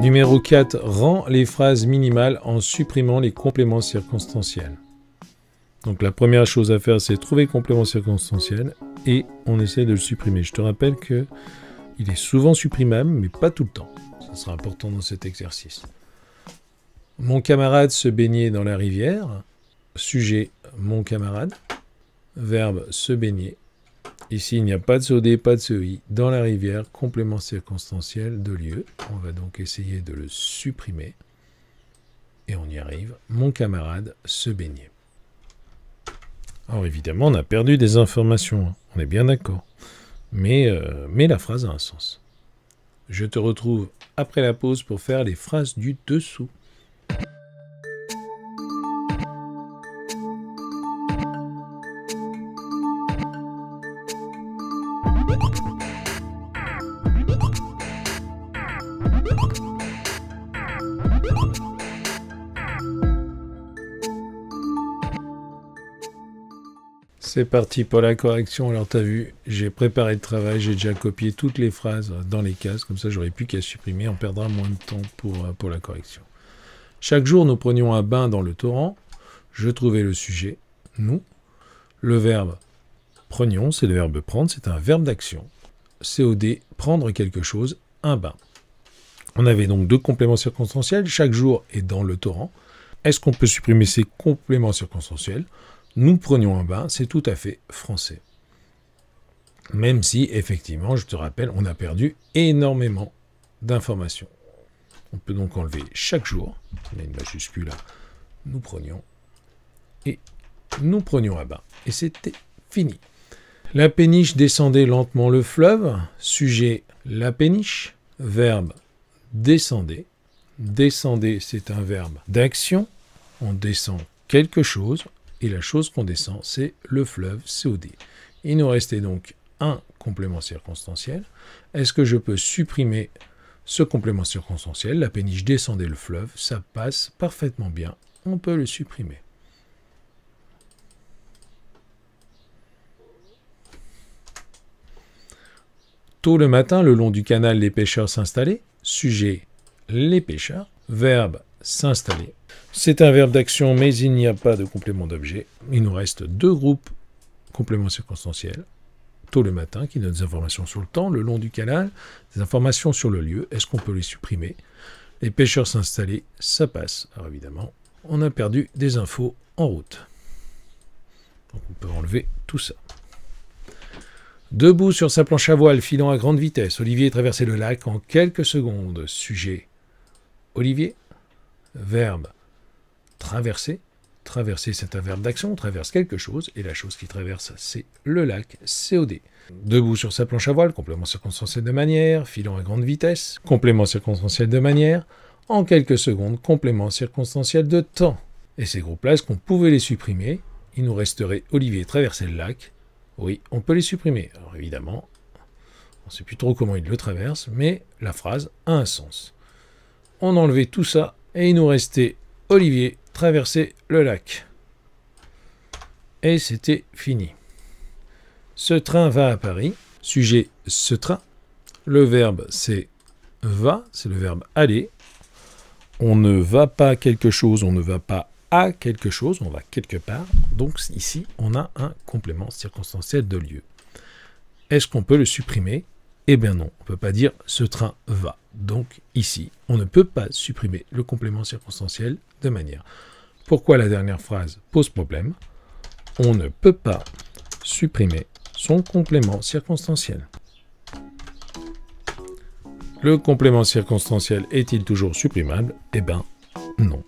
Numéro 4. Rend les phrases minimales en supprimant les compléments circonstanciels. Donc la première chose à faire, c'est trouver complément circonstanciel et on essaie de le supprimer. Je te rappelle que il est souvent supprimable, mais pas tout le temps. ce sera important dans cet exercice. Mon camarade se baignait dans la rivière. Sujet, mon camarade. Verbe se baigner. Ici, il n'y a pas de sauté, pas de I. dans la rivière, complément circonstanciel de lieu. On va donc essayer de le supprimer. Et on y arrive. Mon camarade se baignait. Alors évidemment, on a perdu des informations, hein. on est bien d'accord. Mais, euh, mais la phrase a un sens. Je te retrouve après la pause pour faire les phrases du dessous. C'est parti pour la correction. Alors, t'as vu, j'ai préparé le travail, j'ai déjà copié toutes les phrases dans les cases, comme ça j'aurais pu qu'à supprimer, on perdra moins de temps pour, euh, pour la correction. Chaque jour, nous prenions un bain dans le torrent. Je trouvais le sujet, nous. Le verbe prenions, c'est le verbe prendre, c'est un verbe d'action. COD, prendre quelque chose, un bain. On avait donc deux compléments circonstanciels, chaque jour et dans le torrent. Est-ce qu'on peut supprimer ces compléments circonstanciels nous prenions un bain, c'est tout à fait français. Même si, effectivement, je te rappelle, on a perdu énormément d'informations. On peut donc enlever chaque jour, on a une majuscule là, nous prenions, et nous prenions un bain. Et c'était fini. La péniche descendait lentement le fleuve, sujet la péniche, verbe descendait. Descendez, c'est un verbe d'action. On descend quelque chose, et la chose qu'on descend, c'est le fleuve COD. Il nous restait donc un complément circonstanciel. Est-ce que je peux supprimer ce complément circonstanciel La péniche descendait le fleuve, ça passe parfaitement bien. On peut le supprimer. Tôt le matin, le long du canal, les pêcheurs s'installaient. Sujet, les pêcheurs. Verbe, s'installer. C'est un verbe d'action, mais il n'y a pas de complément d'objet. Il nous reste deux groupes compléments circonstanciels. Tôt le matin, qui donne des informations sur le temps, le long du canal, des informations sur le lieu. Est-ce qu'on peut les supprimer Les pêcheurs s'installer, ça passe. Alors évidemment, on a perdu des infos en route. Donc on peut enlever tout ça. Debout sur sa planche à voile, filant à grande vitesse, Olivier traversait le lac en quelques secondes. Sujet Olivier verbe traverser. Traverser, c'est un verbe d'action, on traverse quelque chose, et la chose qui traverse, c'est le lac COD. Debout sur sa planche à voile, complément circonstanciel de manière, filant à grande vitesse, complément circonstanciel de manière, en quelques secondes, complément circonstanciel de temps. Et ces groupes-là, est-ce qu'on pouvait les supprimer Il nous resterait Olivier traverser le lac. Oui, on peut les supprimer. Alors évidemment, on ne sait plus trop comment il le traverse, mais la phrase a un sens. On enlevait tout ça et il nous restait Olivier traverser le lac. Et c'était fini. Ce train va à Paris. Sujet ce train. Le verbe c'est va, c'est le verbe aller. On ne va pas quelque chose, on ne va pas à quelque chose, on va quelque part. Donc ici, on a un complément circonstanciel de lieu. Est-ce qu'on peut le supprimer eh bien non, on ne peut pas dire ce train va. Donc ici, on ne peut pas supprimer le complément circonstanciel de manière. Pourquoi la dernière phrase pose problème On ne peut pas supprimer son complément circonstanciel. Le complément circonstanciel est-il toujours supprimable Eh bien non.